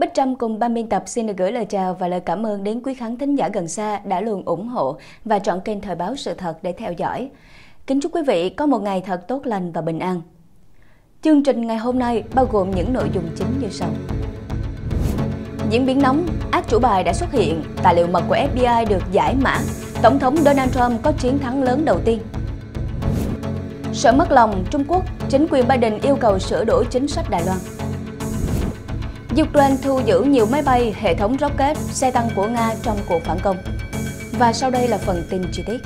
Bích Trâm cùng ban biên tập xin được gửi lời chào và lời cảm ơn đến quý khán thính giả gần xa đã luôn ủng hộ và chọn kênh Thời báo sự thật để theo dõi. Kính chúc quý vị có một ngày thật tốt lành và bình an. Chương trình ngày hôm nay bao gồm những nội dung chính như sau. Diễn biến nóng, ác chủ bài đã xuất hiện, tài liệu mật của FBI được giải mã, Tổng thống Donald Trump có chiến thắng lớn đầu tiên. Sợ mất lòng, Trung Quốc, chính quyền Biden yêu cầu sửa đổi chính sách Đài Loan. Ukraine thu giữ nhiều máy bay, hệ thống rocket, xe tăng của Nga trong cuộc phản công. Và sau đây là phần tin chi tiết.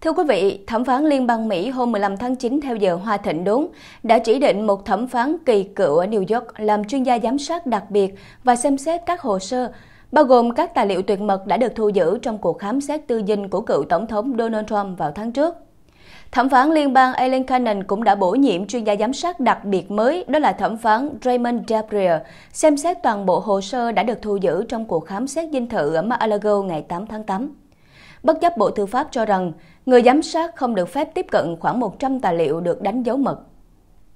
Thưa quý vị, thẩm phán Liên bang Mỹ hôm 15 tháng 9 theo giờ Hoa Thịnh đốn đã chỉ định một thẩm phán kỳ cựu ở New York làm chuyên gia giám sát đặc biệt và xem xét các hồ sơ bao gồm các tài liệu tuyệt mật đã được thu giữ trong cuộc khám xét tư dinh của cựu Tổng thống Donald Trump vào tháng trước. Thẩm phán liên bang Alan Cannon cũng đã bổ nhiệm chuyên gia giám sát đặc biệt mới, đó là thẩm phán Raymond Gabriel, xem xét toàn bộ hồ sơ đã được thu giữ trong cuộc khám xét dinh thự ở Mar-a-Lago ngày 8 tháng 8. Bất chấp Bộ Tư pháp cho rằng, người giám sát không được phép tiếp cận khoảng 100 tài liệu được đánh dấu mật.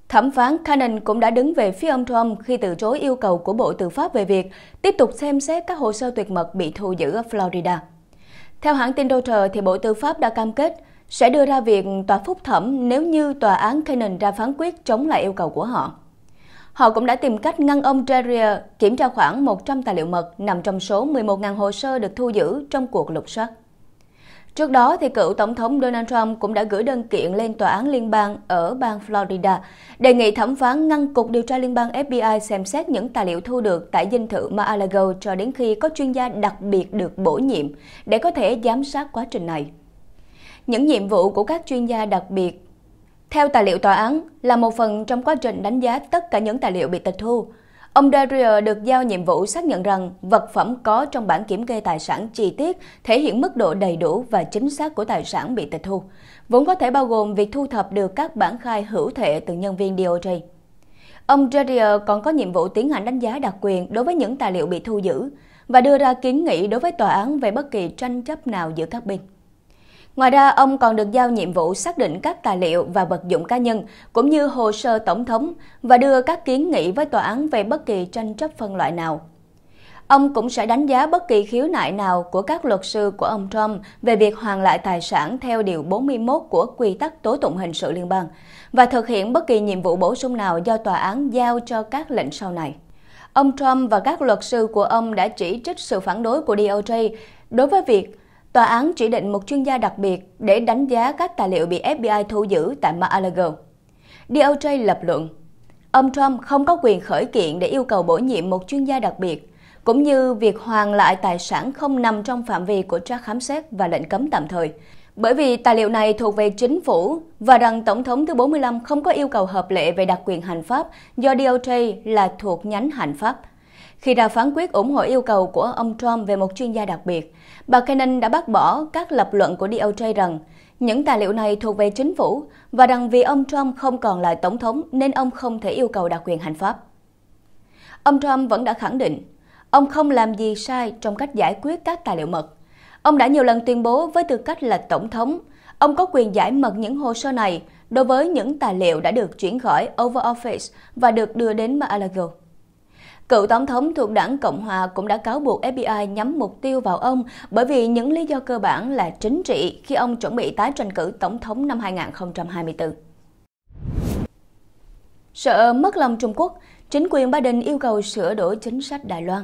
Thẩm phán Cannon cũng đã đứng về phía ông Trump khi từ chối yêu cầu của Bộ Tư pháp về việc tiếp tục xem xét các hồ sơ tuyệt mật bị thu giữ ở Florida. Theo hãng tin Reuters, thì Bộ Tư pháp đã cam kết sẽ đưa ra việc tòa phúc thẩm nếu như tòa án Canaan ra phán quyết chống lại yêu cầu của họ. Họ cũng đã tìm cách ngăn ông Terrier kiểm tra khoảng 100 tài liệu mật nằm trong số 11.000 hồ sơ được thu giữ trong cuộc lục soát. Trước đó, thì cựu Tổng thống Donald Trump cũng đã gửi đơn kiện lên Tòa án liên bang ở bang Florida, đề nghị thẩm phán ngăn Cục Điều tra Liên bang FBI xem xét những tài liệu thu được tại dinh thự Mar-a-Lago cho đến khi có chuyên gia đặc biệt được bổ nhiệm để có thể giám sát quá trình này những nhiệm vụ của các chuyên gia đặc biệt. Theo tài liệu tòa án, là một phần trong quá trình đánh giá tất cả những tài liệu bị tịch thu, ông Darrier được giao nhiệm vụ xác nhận rằng vật phẩm có trong bản kiểm kê tài sản chi tiết thể hiện mức độ đầy đủ và chính xác của tài sản bị tịch thu, vốn có thể bao gồm việc thu thập được các bản khai hữu thể từ nhân viên DOJ. Ông Darrier còn có nhiệm vụ tiến hành đánh giá đặc quyền đối với những tài liệu bị thu giữ và đưa ra kiến nghị đối với tòa án về bất kỳ tranh chấp nào giữa các bên. Ngoài ra, ông còn được giao nhiệm vụ xác định các tài liệu và vật dụng cá nhân, cũng như hồ sơ tổng thống và đưa các kiến nghị với tòa án về bất kỳ tranh chấp phân loại nào. Ông cũng sẽ đánh giá bất kỳ khiếu nại nào của các luật sư của ông Trump về việc hoàn lại tài sản theo Điều 41 của Quy tắc Tố tụng Hình sự Liên bang và thực hiện bất kỳ nhiệm vụ bổ sung nào do tòa án giao cho các lệnh sau này. Ông Trump và các luật sư của ông đã chỉ trích sự phản đối của DOJ đối với việc Tòa án chỉ định một chuyên gia đặc biệt để đánh giá các tài liệu bị FBI thu giữ tại Mar-a-Lago. DOJ lập luận, ông Trump không có quyền khởi kiện để yêu cầu bổ nhiệm một chuyên gia đặc biệt, cũng như việc hoàn lại tài sản không nằm trong phạm vi của tra khám xét và lệnh cấm tạm thời. Bởi vì tài liệu này thuộc về chính phủ và rằng Tổng thống thứ 45 không có yêu cầu hợp lệ về đặc quyền hành pháp do DOJ là thuộc nhánh hành pháp khi ra phán quyết ủng hộ yêu cầu của ông Trump về một chuyên gia đặc biệt. Bà Kanan đã bác bỏ các lập luận của DOJ rằng những tài liệu này thuộc về chính phủ và rằng vì ông Trump không còn là tổng thống nên ông không thể yêu cầu đặc quyền hành pháp. Ông Trump vẫn đã khẳng định, ông không làm gì sai trong cách giải quyết các tài liệu mật. Ông đã nhiều lần tuyên bố với tư cách là tổng thống, ông có quyền giải mật những hồ sơ này đối với những tài liệu đã được chuyển khỏi Over Office và được đưa đến Mar-a-Lago. Cựu tổng thống thuộc đảng Cộng hòa cũng đã cáo buộc FBI nhắm mục tiêu vào ông bởi vì những lý do cơ bản là chính trị khi ông chuẩn bị tái tranh cử tổng thống năm 2024. Sợ mất lòng Trung Quốc, chính quyền Biden yêu cầu sửa đổi chính sách Đài Loan.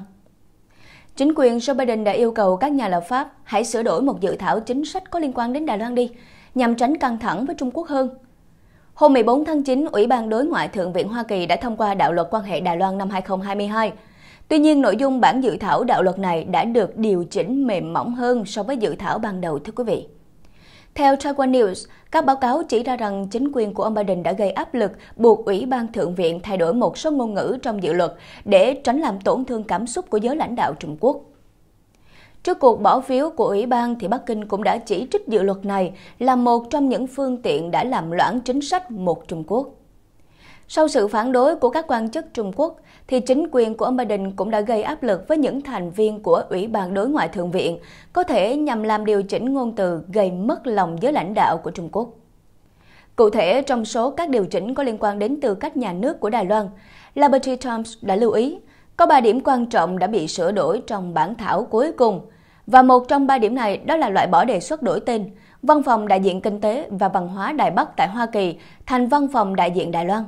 Chính quyền Joe Biden đã yêu cầu các nhà lập pháp hãy sửa đổi một dự thảo chính sách có liên quan đến Đài Loan đi, nhằm tránh căng thẳng với Trung Quốc hơn. Hôm 14 tháng 9, Ủy ban Đối ngoại Thượng viện Hoa Kỳ đã thông qua đạo luật quan hệ Đài Loan năm 2022. Tuy nhiên, nội dung bản dự thảo đạo luật này đã được điều chỉnh mềm mỏng hơn so với dự thảo ban đầu, thưa quý vị. Theo Taiwan News, các báo cáo chỉ ra rằng chính quyền của ông Biden đã gây áp lực buộc Ủy ban Thượng viện thay đổi một số ngôn ngữ trong dự luật để tránh làm tổn thương cảm xúc của giới lãnh đạo Trung Quốc. Trước cuộc bỏ phiếu của Ủy ban thì Bắc Kinh cũng đã chỉ trích dự luật này là một trong những phương tiện đã làm loãng chính sách một Trung Quốc. Sau sự phản đối của các quan chức Trung Quốc, thì chính quyền của ông Biden cũng đã gây áp lực với những thành viên của Ủy ban Đối ngoại Thượng viện, có thể nhằm làm điều chỉnh ngôn từ gây mất lòng giới lãnh đạo của Trung Quốc. Cụ thể, trong số các điều chỉnh có liên quan đến từ các nhà nước của Đài Loan, Liberty Times đã lưu ý có 3 điểm quan trọng đã bị sửa đổi trong bản thảo cuối cùng – và một trong ba điểm này đó là loại bỏ đề xuất đổi tên Văn phòng đại diện kinh tế và văn hóa Đài Bắc tại Hoa Kỳ thành văn phòng đại diện Đài Loan.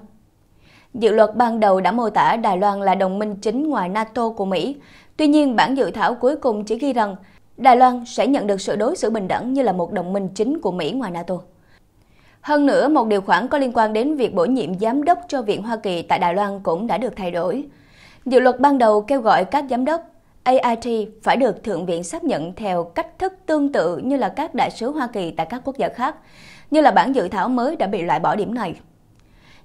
Dự luật ban đầu đã mô tả Đài Loan là đồng minh chính ngoài NATO của Mỹ. Tuy nhiên, bản dự thảo cuối cùng chỉ ghi rằng Đài Loan sẽ nhận được sự đối xử bình đẳng như là một đồng minh chính của Mỹ ngoài NATO. Hơn nữa, một điều khoản có liên quan đến việc bổ nhiệm giám đốc cho Viện Hoa Kỳ tại Đài Loan cũng đã được thay đổi. Dự luật ban đầu kêu gọi các giám đốc AIT phải được Thượng viện xác nhận theo cách thức tương tự như là các đại sứ Hoa Kỳ tại các quốc gia khác, như là bản dự thảo mới đã bị loại bỏ điểm này.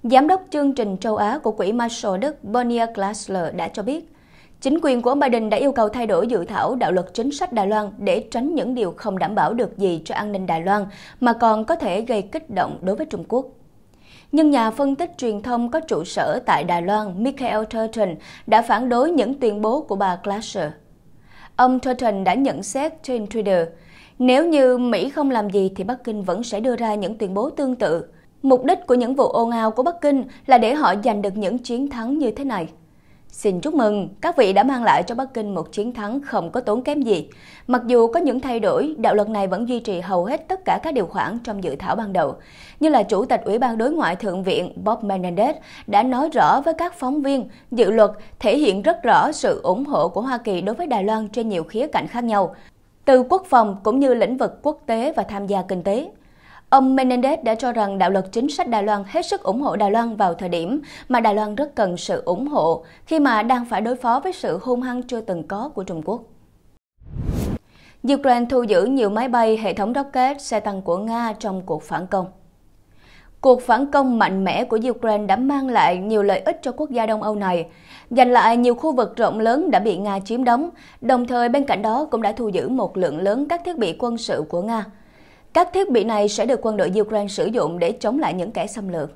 Giám đốc chương trình châu Á của quỹ Marshall Đức Bernier Glassler đã cho biết, chính quyền của ông Biden đã yêu cầu thay đổi dự thảo đạo luật chính sách Đài Loan để tránh những điều không đảm bảo được gì cho an ninh Đài Loan mà còn có thể gây kích động đối với Trung Quốc. Nhưng nhà phân tích truyền thông có trụ sở tại Đài Loan Michael Turton đã phản đối những tuyên bố của bà Glasser. Ông Turton đã nhận xét trên Twitter, nếu như Mỹ không làm gì thì Bắc Kinh vẫn sẽ đưa ra những tuyên bố tương tự. Mục đích của những vụ ồn ào của Bắc Kinh là để họ giành được những chiến thắng như thế này. Xin chúc mừng, các vị đã mang lại cho Bắc Kinh một chiến thắng không có tốn kém gì. Mặc dù có những thay đổi, đạo luật này vẫn duy trì hầu hết tất cả các điều khoản trong dự thảo ban đầu. Như là Chủ tịch Ủy ban Đối ngoại Thượng viện Bob Menendez đã nói rõ với các phóng viên, dự luật thể hiện rất rõ sự ủng hộ của Hoa Kỳ đối với Đài Loan trên nhiều khía cạnh khác nhau, từ quốc phòng cũng như lĩnh vực quốc tế và tham gia kinh tế. Ông Menendez đã cho rằng đạo luật chính sách Đài Loan hết sức ủng hộ Đài Loan vào thời điểm mà Đài Loan rất cần sự ủng hộ khi mà đang phải đối phó với sự hung hăng chưa từng có của Trung Quốc. Ukraine thu giữ nhiều máy bay, hệ thống rocket, xe tăng của Nga trong cuộc phản công. Cuộc phản công mạnh mẽ của Ukraine đã mang lại nhiều lợi ích cho quốc gia Đông Âu này, giành lại nhiều khu vực rộng lớn đã bị Nga chiếm đóng, đồng thời bên cạnh đó cũng đã thu giữ một lượng lớn các thiết bị quân sự của Nga – các thiết bị này sẽ được quân đội Ukraine sử dụng để chống lại những kẻ xâm lược.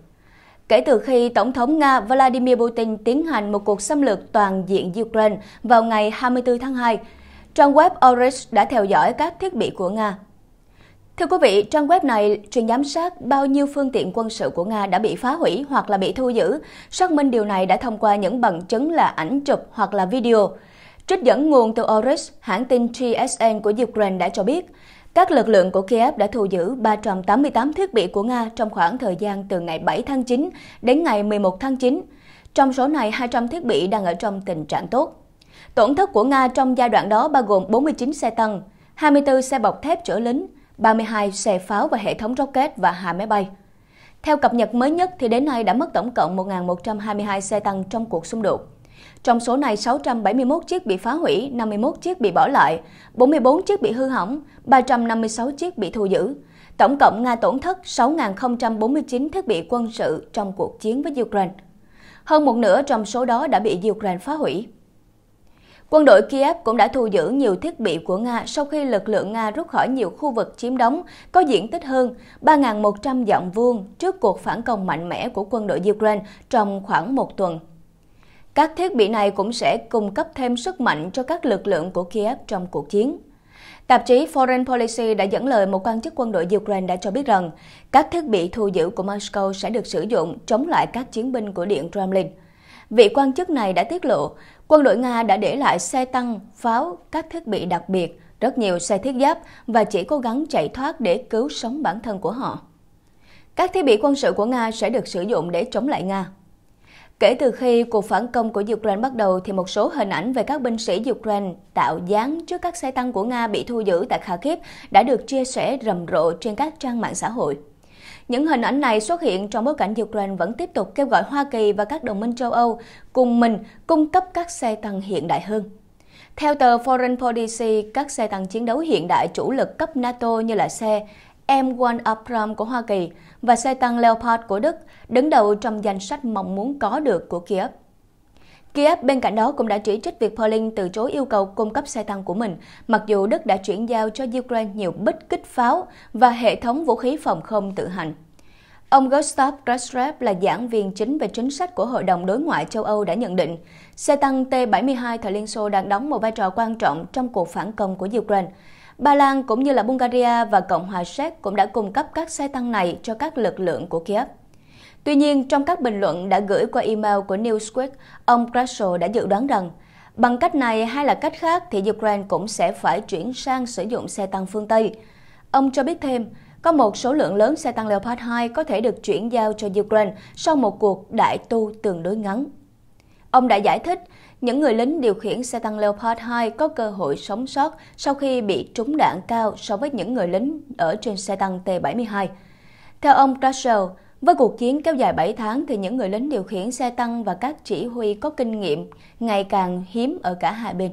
Kể từ khi Tổng thống Nga Vladimir Putin tiến hành một cuộc xâm lược toàn diện Ukraine vào ngày 24 tháng 2, trang web Orange đã theo dõi các thiết bị của Nga. Thưa quý vị, trang web này truyền giám sát bao nhiêu phương tiện quân sự của Nga đã bị phá hủy hoặc là bị thu giữ. Xác minh điều này đã thông qua những bằng chứng là ảnh chụp hoặc là video. Trích dẫn nguồn từ Oryx, hãng tin TSN của Ukraine đã cho biết, các lực lượng của Kiev đã thu giữ 388 thiết bị của Nga trong khoảng thời gian từ ngày 7 tháng 9 đến ngày 11 tháng 9. Trong số này, 200 thiết bị đang ở trong tình trạng tốt. Tổn thất của Nga trong giai đoạn đó bao gồm 49 xe tăng, 24 xe bọc thép chở lính, 32 xe pháo và hệ thống rocket và hai máy bay. Theo cập nhật mới nhất thì đến nay đã mất tổng cộng 1.122 xe tăng trong cuộc xung đột. Trong số này, 671 chiếc bị phá hủy, 51 chiếc bị bỏ lại, 44 chiếc bị hư hỏng, 356 chiếc bị thu giữ. Tổng cộng Nga tổn thất 6.049 thiết bị quân sự trong cuộc chiến với Ukraine. Hơn một nửa trong số đó đã bị Ukraine phá hủy. Quân đội Kiev cũng đã thu giữ nhiều thiết bị của Nga sau khi lực lượng Nga rút khỏi nhiều khu vực chiếm đóng có diện tích hơn 3.100 dặm vuông trước cuộc phản công mạnh mẽ của quân đội Ukraine trong khoảng một tuần. Các thiết bị này cũng sẽ cung cấp thêm sức mạnh cho các lực lượng của Kiev trong cuộc chiến. Tạp chí Foreign Policy đã dẫn lời một quan chức quân đội Ukraine đã cho biết rằng các thiết bị thu giữ của Moscow sẽ được sử dụng chống lại các chiến binh của Điện Kremlin. Vị quan chức này đã tiết lộ, quân đội Nga đã để lại xe tăng, pháo, các thiết bị đặc biệt, rất nhiều xe thiết giáp và chỉ cố gắng chạy thoát để cứu sống bản thân của họ. Các thiết bị quân sự của Nga sẽ được sử dụng để chống lại Nga, Kể từ khi cuộc phản công của Ukraine bắt đầu thì một số hình ảnh về các binh sĩ Ukraine tạo dáng trước các xe tăng của Nga bị thu giữ tại Kharkiv đã được chia sẻ rầm rộ trên các trang mạng xã hội. Những hình ảnh này xuất hiện trong bối cảnh Ukraine vẫn tiếp tục kêu gọi Hoa Kỳ và các đồng minh châu Âu cùng mình cung cấp các xe tăng hiện đại hơn. Theo tờ Foreign Policy, các xe tăng chiến đấu hiện đại chủ lực cấp NATO như là xe M1 Abrams của Hoa Kỳ, và xe tăng Leopard của Đức đứng đầu trong danh sách mong muốn có được của Kiev. Kiev bên cạnh đó cũng đã chỉ trích việc Berlin từ chối yêu cầu cung cấp xe tăng của mình, mặc dù Đức đã chuyển giao cho Ukraine nhiều bích kích pháo và hệ thống vũ khí phòng không tự hành. Ông Gustav Krasrev là giảng viên chính về chính sách của Hội đồng Đối ngoại châu Âu đã nhận định, xe tăng T-72 thời Liên Xô đang đóng một vai trò quan trọng trong cuộc phản công của Ukraine. Ba Lan cũng như là Bulgaria và Cộng hòa Séc cũng đã cung cấp các xe tăng này cho các lực lượng của Kiev. Tuy nhiên, trong các bình luận đã gửi qua email của Newsweek, ông Krasel đã dự đoán rằng bằng cách này hay là cách khác thì Ukraine cũng sẽ phải chuyển sang sử dụng xe tăng phương Tây. Ông cho biết thêm, có một số lượng lớn xe tăng Leopard 2 có thể được chuyển giao cho Ukraine sau một cuộc đại tu tương đối ngắn Ông đã giải thích, những người lính điều khiển xe tăng Leopard 2 có cơ hội sống sót sau khi bị trúng đạn cao so với những người lính ở trên xe tăng T-72. Theo ông Russell, với cuộc chiến kéo dài 7 tháng thì những người lính điều khiển xe tăng và các chỉ huy có kinh nghiệm ngày càng hiếm ở cả hai bên.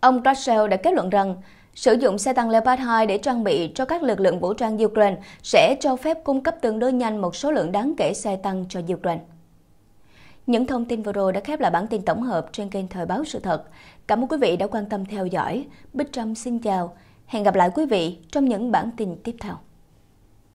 Ông Russell đã kết luận rằng sử dụng xe tăng Leopard 2 để trang bị cho các lực lượng vũ trang Ukraine sẽ cho phép cung cấp tương đối nhanh một số lượng đáng kể xe tăng cho Ukraine. Những thông tin vừa rồi đã khép lại bản tin tổng hợp trên kênh Thời báo sự thật. Cảm ơn quý vị đã quan tâm theo dõi. Bích Trâm xin chào. Hẹn gặp lại quý vị trong những bản tin tiếp theo.